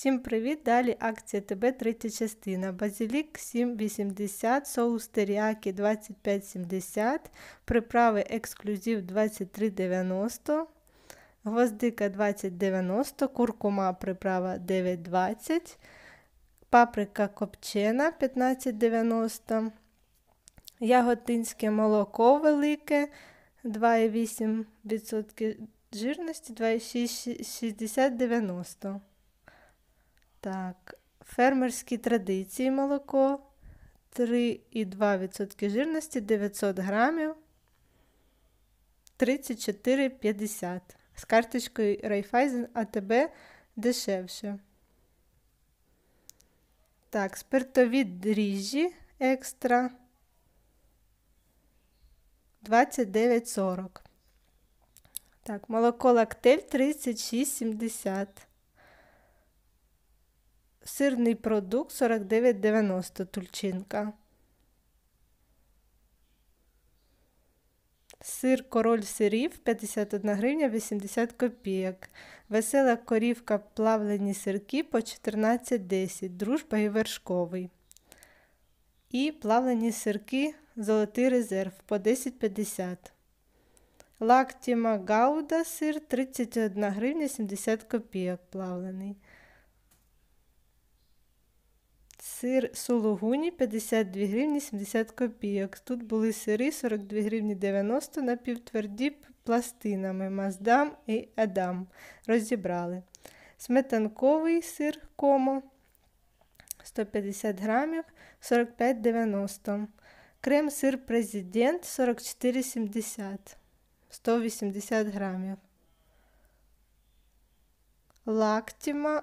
Всім привіт! Далі акція ТБ третя частина. Базилік 7,80, соус теріакі 25,70, приправи ексклюзив 23,90, гвоздика 20,90, куркума приправа 9,20, паприка копчена 15,90, яготинське молоко велике 2,8% жирності 2,6090. Так, фермерські традиції молоко 3,2% жирності 900 грамів 34,50. З карточкою Райфайзен АТБ дешевше. Так, спиртові дріжджі екстра 29,40. Так, молоко лактель 36,70. Сирний продукт 49,90 тульчинка. Сир король сирів 51 гривня 80 копійок. Весела корівка плавлені сирки по 14,10, дружба і вершковий. І плавлені сирки золотий резерв по 10,50. Лактіма Гауда сир 31 гривня 70 копійок плавлений. Сир сологуні 52 гривні 70 копійок. Тут були сири 42 гривні 90 на півтверді пластинами Маздам і Адам. Розібрали. Сметанковий сир комо 150 грамів 45,90. Крем сир президент 44,70 180 грамів. Лактіма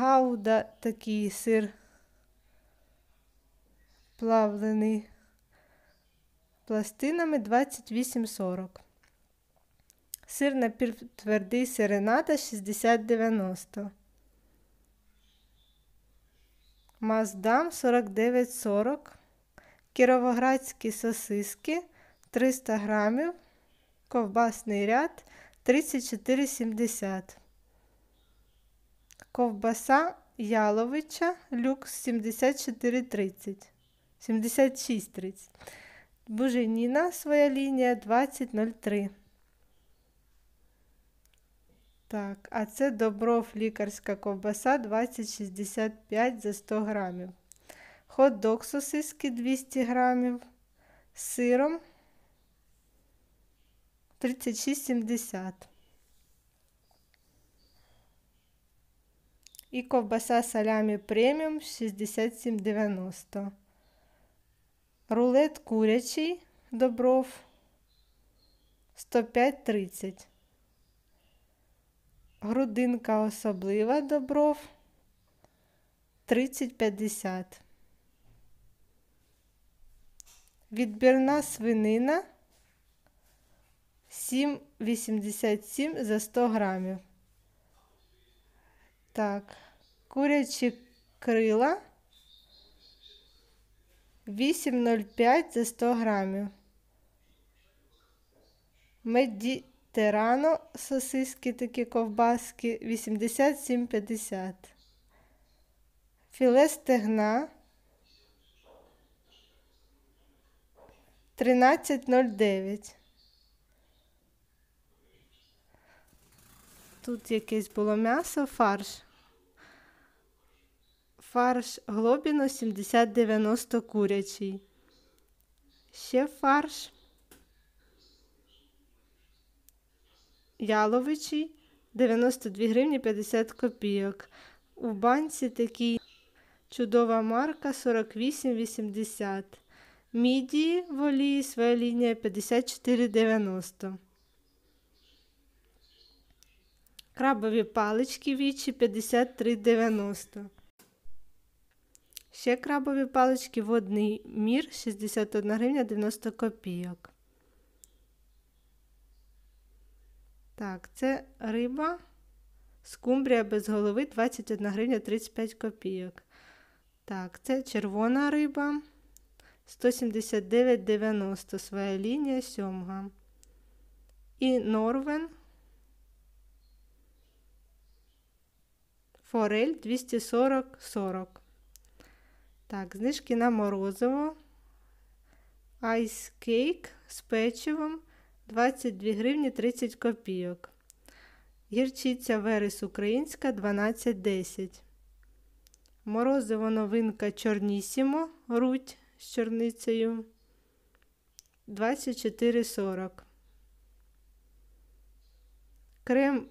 Гауда такий сир плавлений пластинами 28,40. Сир напівтвердий сирената 90. Маздам 49,40. Кіровоградські сосиски 300 грамів. Ковбасний ряд 34,70 ковбаса яловича, люкс 74,30. 76,30. Буженіна своя лінія 20,03. Так, а це добров лікарська ковбаса 2065 за 100 грамів. Хот-дог сосиски 200 грамів. Сиром 36,70. І ковбаса салямі преміум 67,90. Рулет курячий добров 105,30. Грудинка особлива добров 30,50. Відбірна свинина 7,87 за 100 грамів. Так, курячі крила 8,05 за 100 грамів. Медітерано сосиски такі ковбаски 87,50. Філе стегна 13,09. Тут якесь було м'ясо, фарш. Фарш глобіно 70-90 курячий. Ще фарш. Яловичий 92 гривні 50 копійок. У банці такий чудова марка 48,80. Мідії в своя лінія 54,90 крабові палички вічі 53,90. Ще крабові палички водний мір 61 гривня 90 копійок. Так, це риба. Скумбрія без голови 21 гривня 35 копійок. Так, це червона риба. 179,90 своя лінія сьомга. І Норвен Форель 240-40. Так, знижки на морозиво. Ice Cake з печивом 22 гривні 30 копійок. Гірчиця верес українська 12,10. Морозиво новинка Чорнісімо. Руть з чорницею 24,40. Крем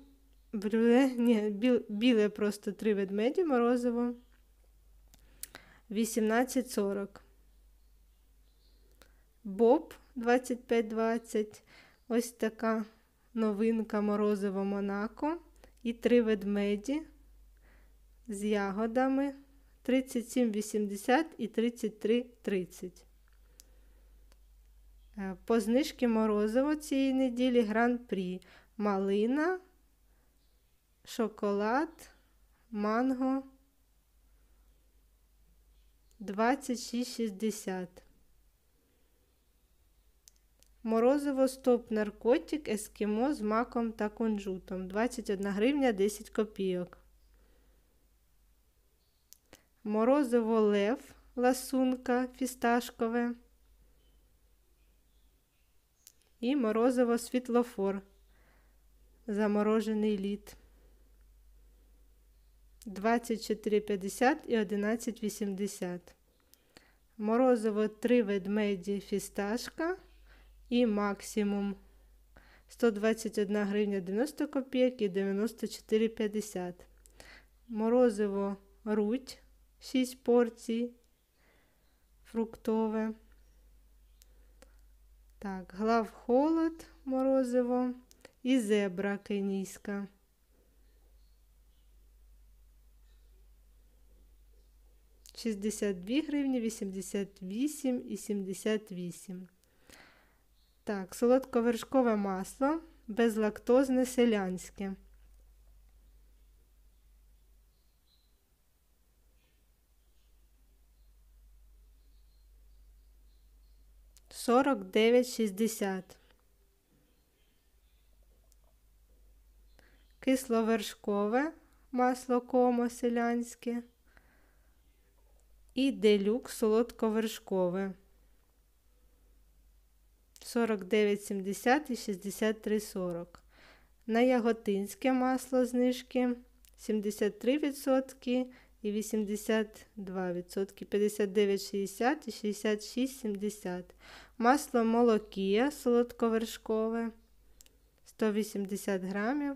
брюле, ні, бі, біле просто три ведмеді морозиво. 18,40. Боб 25,20. Ось така новинка морозиво Монако. І три ведмеді з ягодами 37,80 і 33,30. Е, по знижки морозиво цієї неділі гран-прі. Малина шоколад, манго 2660. Морозиво стоп наркотик ескімо з маком та кунжутом 21 гривня 10 копійок. Морозиво лев, ласунка фісташкове. І морозиво світлофор. Заморожений лід. 24,50 і 11,80. Морозиво 3 ведмеді фісташка і максимум 121 гривня 90 копійок і 94,50. Морозиво руть 6 порцій. Фруктове. Так, глав холод морозиво і зебра кенійська. 62 гривні, 88 і 78. Так, солодковершкове масло безлактозне селянське. Сорок дев'ять шістдесят. Кисловершкове масло комо селянське і делюк солодковершкове 49,70 і 63,40. На яготинське масло знижки 73% і 82%, 59,60 і 66,70. Масло молокія солодковершкове 180 грамів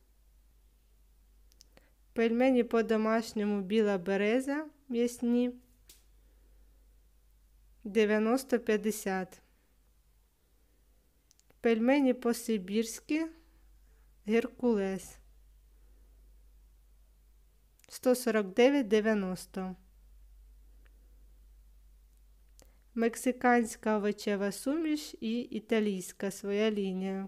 Пельмені по-домашньому біла береза м'ясні 90-50. Пельмені по-сибірськи Геркулес 149,90. Мексиканська овочева суміш і італійська своя лінія.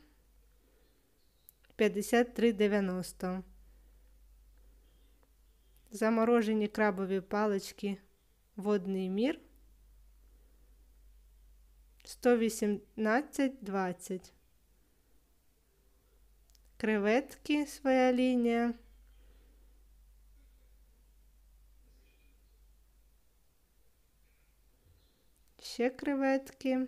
53,90. Заморожені крабові палички водний мір 118,20. Креветки своя лінія. Ще креветки.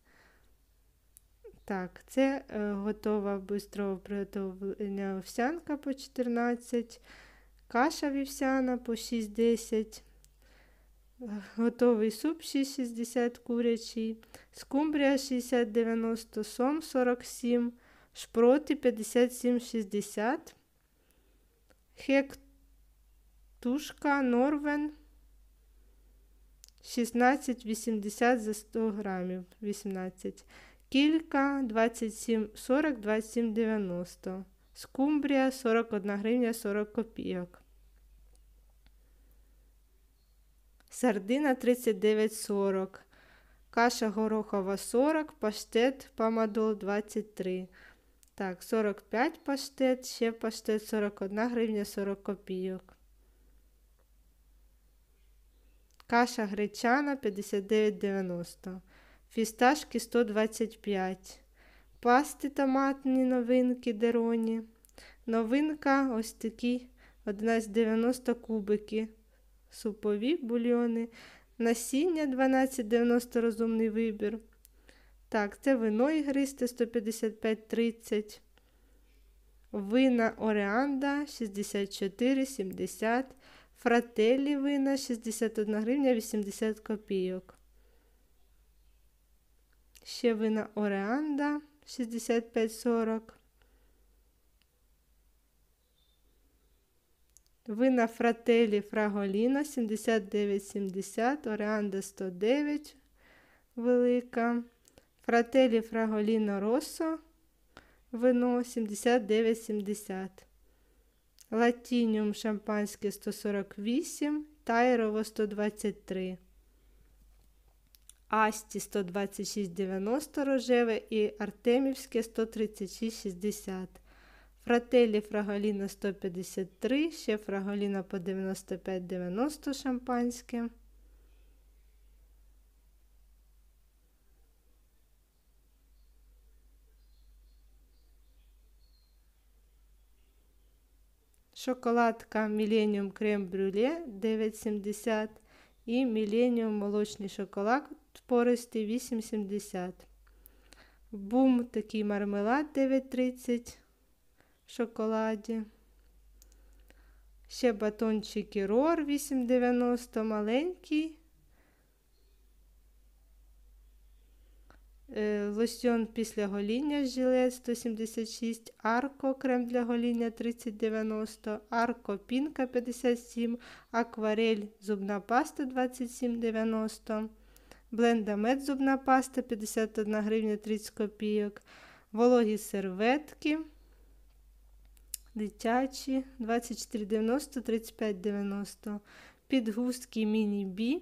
так, це е, готова бистрого приготовлення овсянка по 14, каша вівсяна по 6,10, готовий суп 6,60 курячий, скумбрія 60,90, сом 47, шпроти 57,60, хек норвен. 16,80 за 100 грамів. 18. Кілька 27, 40, 27, 90. Скумбрія 41 гривня 40 копійок. Сардина 39,40. Каша горохова 40, паштет Памадол 23. Так, 45 паштет, ще паштет 41 гривня 40 копійок. Каша гречана 59,90 фісташки 125, пасти томатні новинки дероні. Новинка ось такі 11,90 кубики. Супові бульйони. Насіння 12,90 розумний вибір. Так, це вино ігристе 155,30. Вина Оріанда 64,70. Фрателі вина 61 гривня 80 копійок ще вина Ореанда 65,40. Вина Фрателі Фраголіна 79,70, Ореанда 109 велика. Фрателі Фраголіно Росо вино 79,70. Латініум шампанське 148, Тайрово 123. Асті 126,90 рожеве і Артемівське 136,60. Фрателі Фраголіна 153, ще Фраголіна по 95,90 шампанське. Шоколадка Millennium Крем Брюле 9,70 і Міленіум молочний шоколад пористий 8,70. Бум такий мармелад 9,30 в шоколаді. Ще батончики Рор 8,90 маленький Е, лосьон після гоління жилет 176, арко крем для гоління 3090, арко пінка 57, акварель зубна паста 2790, бленда мед зубна паста 51 гривня 30 копійок, вологі серветки дитячі 2490, 3590, підгустки міні-бі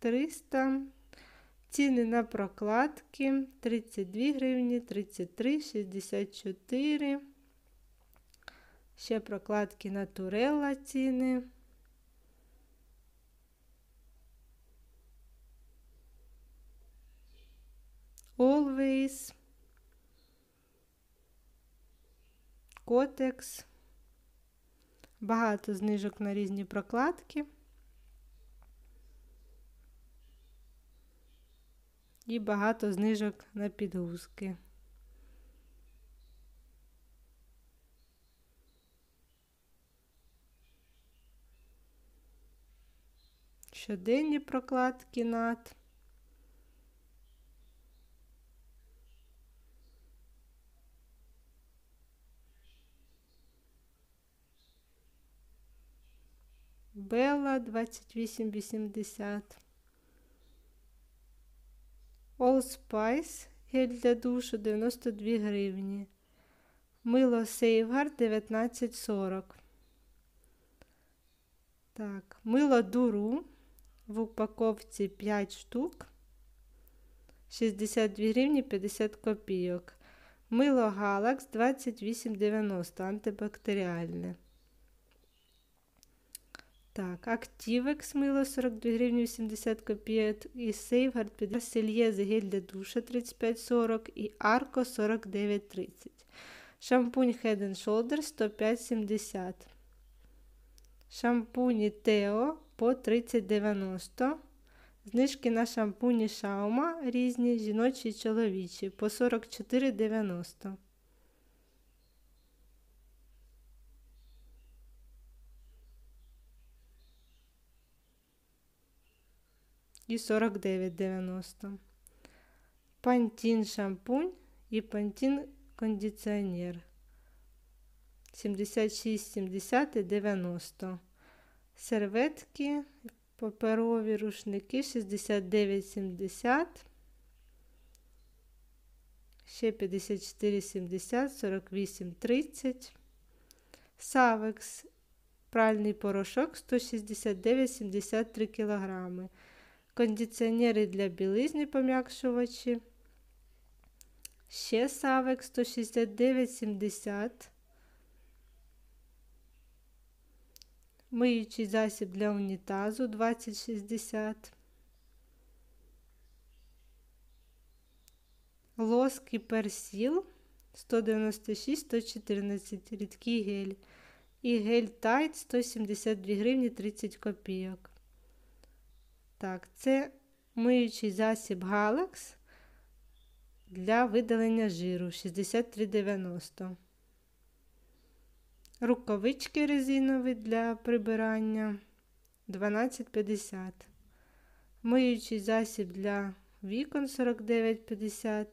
300. Ціни на прокладки 32 гривні, 33, 64. Ще прокладки на турелла ціни. Always. Котекс. Багато знижок на різні прокладки. і багато знижок на підгузки. Щоденні прокладки над. Белла 2880 Allspice гель для душу 92 гривні. Мило Safeguard 19,40. Так, мило дуру в упаковці 5 штук. 62 гривні 50 копійок. Мило Галакс 28,90 антибактеріальне. Так, Актівекс мило 42 гривні 80 копійок. І Сейфгард під Сельє гель для душа 35,40 і Арко 49,30. Шампунь Head and Shoulders 105,70. Шампуні Тео по 30,90. Знижки на шампуні Шаума різні жіночі і чоловічі по 44,90. і 49,90. Пантін шампунь і пантін кондиціонер. 76, 70 і 90. Серветки, паперові рушники 69,70. Ще 54,70, 48,30. Савекс. Пральний порошок 169,73 кг кондиціонери для білизни пом'якшувачі. Ще савик 169,70. Миючий засіб для унітазу 2060. Лоск і персіл 196-114. Рідкий гель. І гель тайт 172 гривні 30 копійок. Так, це миючий засіб Галакс для видалення жиру 6390. Рукавички резинові для прибирання 12,50. Миючий засіб для вікон 49,50.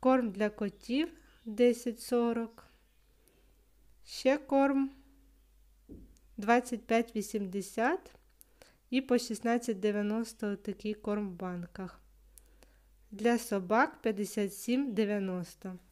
Корм для котів 10,40. Ще корм 25,80 і по 16,90 такий корм в банках. Для собак 57,90.